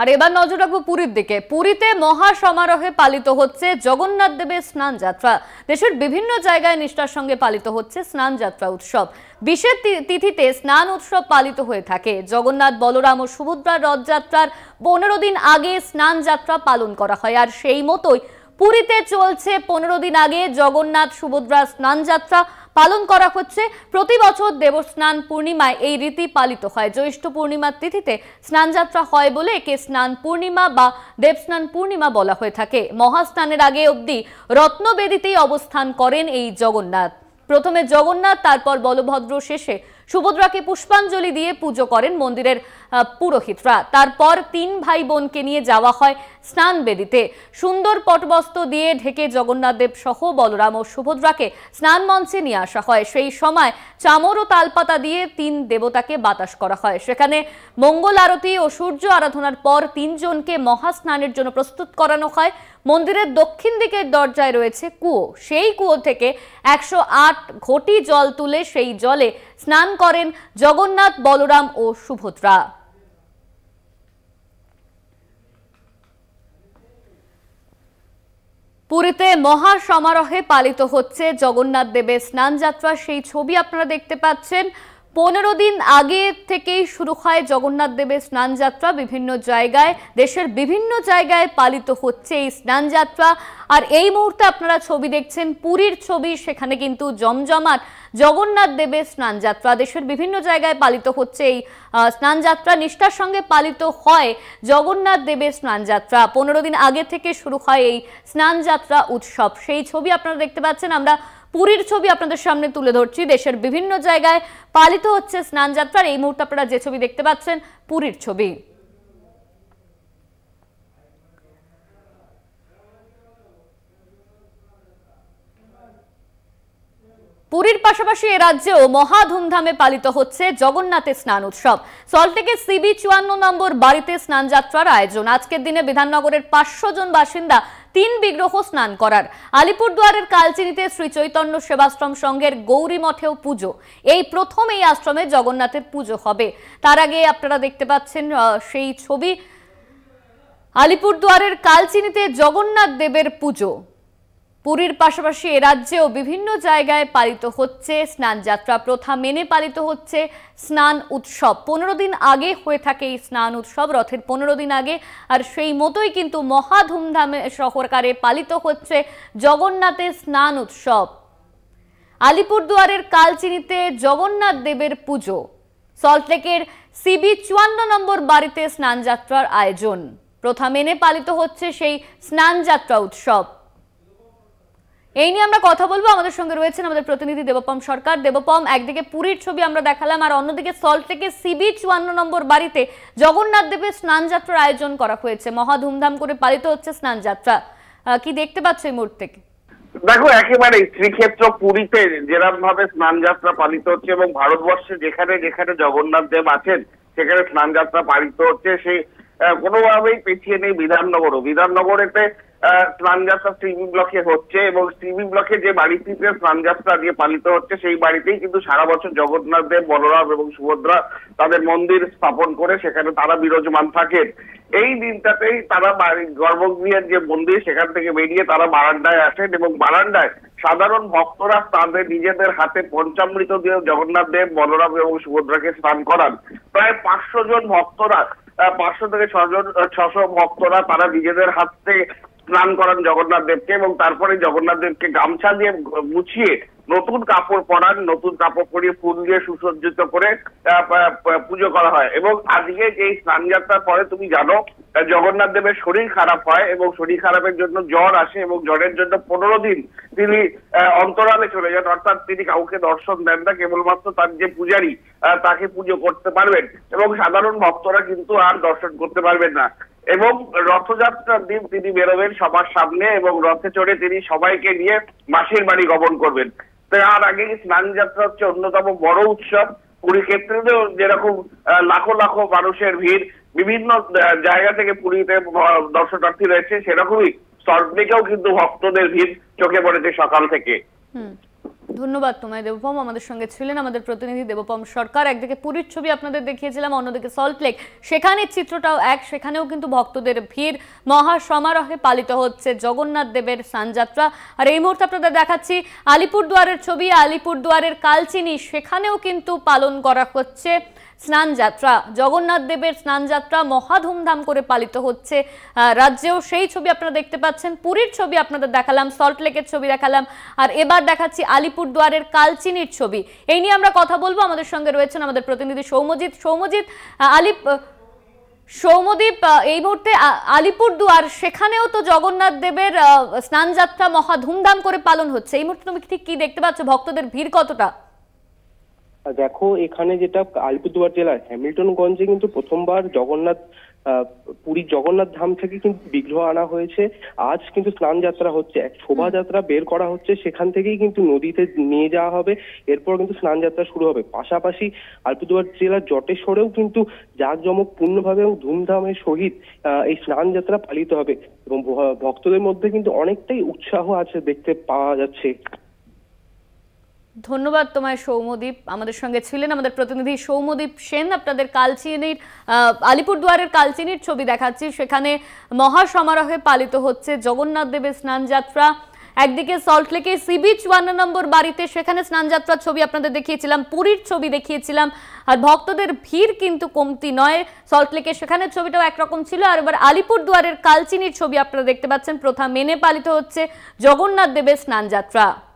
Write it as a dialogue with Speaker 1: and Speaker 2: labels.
Speaker 1: আর এবার নজর রাখবো পুরীর দিকে পুরীতে মহা সমারোহে পালিত হচ্ছে জগন্নাথ দেবের স্নান যাত্রা দেশের বিভিন্ন জায়গায় নিষ্ঠার সঙ্গে পালিত হচ্ছে স্নান যাত্রা উৎসব বিশেষ তিথিতে স্নান উৎসব পালিত হয়ে থাকে জগন্নাথ বলরাম ও সুভদ্রার রথযাত্রার পনেরো দিন আগে স্নান যাত্রা পালন করা হয় আর সেই মতোই পুরীতে চলছে পনেরো দিন আগে জগন্নাথ সুভদ্রা স্নান যাত্রা পালন করা হচ্ছে প্রতি বছর দেবস্নান পূর্ণিমায় এই রীতি পালিত হয় জ্যৈষ্ঠ পূর্ণিমার তিথিতে স্নানযাত্রা হয় বলে একে স্নান পূর্ণিমা বা দেবস্নান পূর্ণিমা বলা হয়ে থাকে মহাস্নানের আগে অবধি রত্নবেদিতেই অবস্থান করেন এই জগন্নাথ প্রথমে জগন্নাথ তারপর বলভদ্র শেষে সুভদ্রাকে পুষ্পাঞ্জলি দিয়ে পুজো করেন মন্দিরের পুরোহিতরা তারপর তিন ভাই বোনকে নিয়ে যাওয়া হয় স্নান বেদিতে সুন্দর পটবস্ত্র দিয়ে ঢেকে জগন্নাথদেব সহ বলরাম ও সুভদ্রাকে স্নান মঞ্চে নিয়ে আসা হয় সেই সময় চামর ও তালপাতা দিয়ে তিন দেবতাকে বাতাস করা হয় সেখানে মঙ্গল আরতি ও সূর্য আরাধনার পর তিনজনকে মহাস্নানের জন্য প্রস্তুত করানো হয় মন্দিরের দক্ষিণ দিকের দরজায় রয়েছে কুয়ো সেই কুয়ো থেকে একশো আট ঘটি জল তুলে সেই জলে স্নান করেন জগন্নাথ বলরাম ও সুভদ্রা পুরীতে মহা সমারোহে পালিত হচ্ছে জগন্নাথ দেবের স্নান যাত্রা সেই ছবি আপনারা দেখতে পাচ্ছেন পনেরো দিন আগে থেকেই শুরু হয় জগন্নাথ দেবের স্নানযাত্রা বিভিন্ন জায়গায় দেশের বিভিন্ন জায়গায় পালিত হচ্ছে এই স্নানযাত্রা আর এই মুহূর্তে আপনারা ছবি দেখছেন পুরীর ছবি সেখানে কিন্তু জমজমাট জগন্নাথ দেবের স্নানযাত্রা দেশের বিভিন্ন জায়গায় পালিত হচ্ছে এই স্নানযাত্রা নিষ্ঠার সঙ্গে পালিত হয় জগন্নাথ দেবের স্নানযাত্রা পনেরো দিন আগে থেকে শুরু হয় এই স্নানযাত্রা উৎসব সেই ছবি আপনারা দেখতে পাচ্ছেন আমরা পুরীর ছবি আপনাদের সামনে তুলে ধরছি দেশের বিভিন্ন জায়গায় পালিত হচ্ছে স্নান যাত্রার এই মুহূর্তে আপনারা যে ছবি দেখতে পাচ্ছেন পুরীর ছবি পুরীর পাশাপাশি এ রাজ্যেও মহা ধুমধামে পালিত হচ্ছে জগন্নাথের স্নান উৎসব সল্টলেকে সিবি চুয়ান্ন নম্বর বাড়িতে স্নান যাত্রার আয়োজন আজকের দিনে বিধাননগরের পাঁচশো জন বাসিন্দা তিন বিগ্রহ স্নান করার আলিপুরদুয়ারের কালচিনিতে শ্রী চৈতন্য সেবাশ্রম সংঘের গৌরী মঠেও পুজো এই প্রথম এই আশ্রমে জগন্নাথের পুজো হবে তার আগে আপনারা দেখতে পাচ্ছেন সেই ছবি আলিপুরদুয়ারের কালচিনিতে জগন্নাথ দেবের পুজো পুরীর পাশাপাশি এ রাজ্যেও বিভিন্ন জায়গায় পালিত হচ্ছে স্নান যাত্রা প্রথা মেনে পালিত হচ্ছে স্নান উৎসব পনেরো দিন আগে হয়ে থাকে এই স্নান উৎসব রথের পনেরো দিন আগে আর সেই মতোই কিন্তু মহা ধুমধামে সহকারে পালিত হচ্ছে জগন্নাথের স্নান উৎসব আলিপুরদুয়ারের কালচিনিতে জগন্নাথ দেবের পুজো সল্টলেকের সিবি চুয়ান্ন নম্বর বাড়িতে স্নানযাত্রার আয়োজন প্রথা মেনে পালিত হচ্ছে সেই স্নানযাত্রা উৎসব এই নিয়ে আমরা কথা বলবো আমাদের সঙ্গে রয়েছেন আমাদের প্রতিনিধি দেবপম সরকার দেবপম একদিকে পুরীর ছবি আমরা দেখালাম আর অন্যদিকে সল্টলেকে সিবি চুয়ান্ন নম্বর বাড়িতে জগন্নাথ দেবের স্নানযাত্রার আয়োজন করা হয়েছে মহা ধুমধাম করে পালিত হচ্ছে স্নানযাত্রা কি দেখতে পাচ্ছ এই মুহূর্ত থেকে
Speaker 2: দেখো একেবারে শ্রীক্ষেত্র পুরীতে যেরম ভাবে স্নান যাত্রা পালিত হচ্ছে এবং ভারতবর্ষে যেখানে যেখানে জগন্নাথ দেব আছেন সেখানে স্নান যাত্রা পালিত হচ্ছে সেই কোনোভাবেই পিছিয়ে নেই বিধাননগরও বিধাননগরেতে সিবি ব্লকে হচ্ছে এবং সিবি ব্লকে যে বাড়িটিতে দিয়ে পালিত হচ্ছে সেই বাড়িতেই কিন্তু সারা বছর জগন্নাথ দেব বলরাম এবং সুভদ্রা তাদের মন্দির স্থাপন করে সেখানে তারা বিরাজমান থাকেন এই দিনটাতেই তারা গর্ভগৃহের যে মন্দির সেখান থেকে বেরিয়ে তারা বারান্দায় আসেন এবং বারান্দায় সাধারণ ভক্তরা তাদের নিজেদের হাতে পঞ্চামৃত দিয়ে জগন্নাথ দেব বলরাম এবং সুভদ্রাকে স্নান করান প্রায় পাঁচশো জন ভক্তরা পাঁচশো থেকে ছজন ছশো ভক্তরা তারা নিজেদের হাতে স্নান করান জগন্নাথ দেবকে এবং তারপরে জগন্নাথ দেবকে গামছা দিয়ে মুছিয়ে নতুন কাপড় পরান নতুন কাপড় পরিয়ে ফুল দিয়ে সুসজ্জিত করে পুজো করা হয় এবং আজকে যে স্নান যাত্রার পরে তুমি জানো জগন্নাথ দেবের শরীর খারাপ হয় এবং শরীর খারাপের জন্য জ্বর আসে এবং জ্বরের জন্য পনেরো দিন তিনি অন্তরালে চলে যান অর্থাৎ তিনি কাউকে দর্শন দেন না কেবলমাত্র তার যে পূজারী তাকে পুজো করতে পারবেন এবং সাধারণ ভক্তরা কিন্তু আর দর্শন করতে পারবেন না এবং রথযাত্রার দিন তিনি বেরোবেন সবার সামনে এবং রথে চড়ে তিনি সবাইকে নিয়ে মাসির বাড়ি গমন করবেন তার আগে স্নান যাত্রা হচ্ছে অন্যতম বড় উৎসব পুরী ক্ষেত্রেও যেরকম লাখো লাখো মানুষের ভিড় বিভিন্ন জায়গা থেকে পুরীতে দর্শনার্থী রয়েছে সেরকমই সর্বদিকেও কিন্তু ভক্তদের ভিড় চোখে পড়েছে সকাল থেকে
Speaker 1: ধন্যবাদ তোমায় দেবপম আমাদের সঙ্গে ছিলেন আমাদের প্রতিনিধি দেবপম সরকার একদিকে পুরীর ছবি আপনাদের দেখিয়েছিলাম অন্যদিকে সল্টলেক সেখানের চিত্রটাও এক সেখানেও কিন্তু ভক্তদের ভিড় মহা সমারোহে পালিত হচ্ছে জগন্নাথ দেবের সানযাত্রা আর এই মুহূর্তে আপনাদের দেখাচ্ছি আলিপুরদুয়ারের ছবি আলিপুরদুয়ারের কালচিনি সেখানেও কিন্তু পালন করা হচ্ছে স্নানযাত্রা জগন্নাথ দেবের স্নানযাত্রা মহা ধুমধাম করে পালিত হচ্ছে রাজ্যেও সেই ছবি আপনারা দেখতে পাচ্ছেন পুরীর ছবি আপনাদের দেখালাম সল্টলেকের ছবি দেখালাম আর এবার দেখাচ্ছি আলিপুর দুয়ারের কালচিনির ছবি এই নিয়ে আমরা কথা বলবো আমাদের সঙ্গে রয়েছেন আমাদের প্রতিনিধি সৌমজিৎ সৌমজিৎ আলিপ সৌমদ্বীপ এই মুহূর্তে আলিপুরদুয়ার সেখানেও তো জগন্নাথ দেবের স্নান যাত্রা মহা ধুমধাম করে পালন হচ্ছে এই মুহূর্তে তুমি ঠিক কি দেখতে পাচ্ছ ভক্তদের ভিড় কতটা
Speaker 2: দেখো এখানে যেটা আলিপুরদুয়ার জেলার হ্যামিল্টনগঞ্জে কিন্তু প্রথমবার জগন্নাথ পুরী জগন্নাথ ধাম থেকে কিন্তু বিগ্রহ আনা হয়েছে আজ কিন্তু স্নান যাত্রা হচ্ছে এক শোভাযাত্রা বের করা হচ্ছে সেখান থেকেই কিন্তু নদীতে নিয়ে যাওয়া হবে এরপর কিন্তু স্নান যাত্রা শুরু হবে পাশাপাশি আলিপুরদুয়ার জেলার জটেশ্বরেও কিন্তু জাঁকজমক পূর্ণভাবে এবং ধুমধামের সহিত এই স্নান যাত্রা পালিত হবে এবং ভক্তদের মধ্যে কিন্তু অনেকটাই উৎসাহ আছে দেখতে পাওয়া যাচ্ছে
Speaker 1: ধন্যবাদ তোমায় সৌমদীপ আমাদের সঙ্গে ছিলেন আমাদের প্রতিনিধি সৌমদীপ সেন আপনাদের কালচিনির আলিপুরদুয়ারের কালচিনির ছবি দেখাচ্ছি সেখানে মহাসমারোহে পালিত হচ্ছে জগন্নাথ দেবের স্নানযাত্রা একদিকে সল্টলেকে সি বিচ ওয়ান্ন নম্বর বাড়িতে সেখানে স্নানযাত্রার ছবি আপনাদের দেখিয়েছিলাম পুরীর ছবি দেখিয়েছিলাম আর ভক্তদের ভিড় কিন্তু কমতি নয় সল্টলেকে সেখানে ছবিটাও একরকম ছিল আর এবার আলিপুর দুয়ারের কালচিনির ছবি আপনারা দেখতে পাচ্ছেন প্রথা মেনে পালিত হচ্ছে জগন্নাথ দেবের স্নানযাত্রা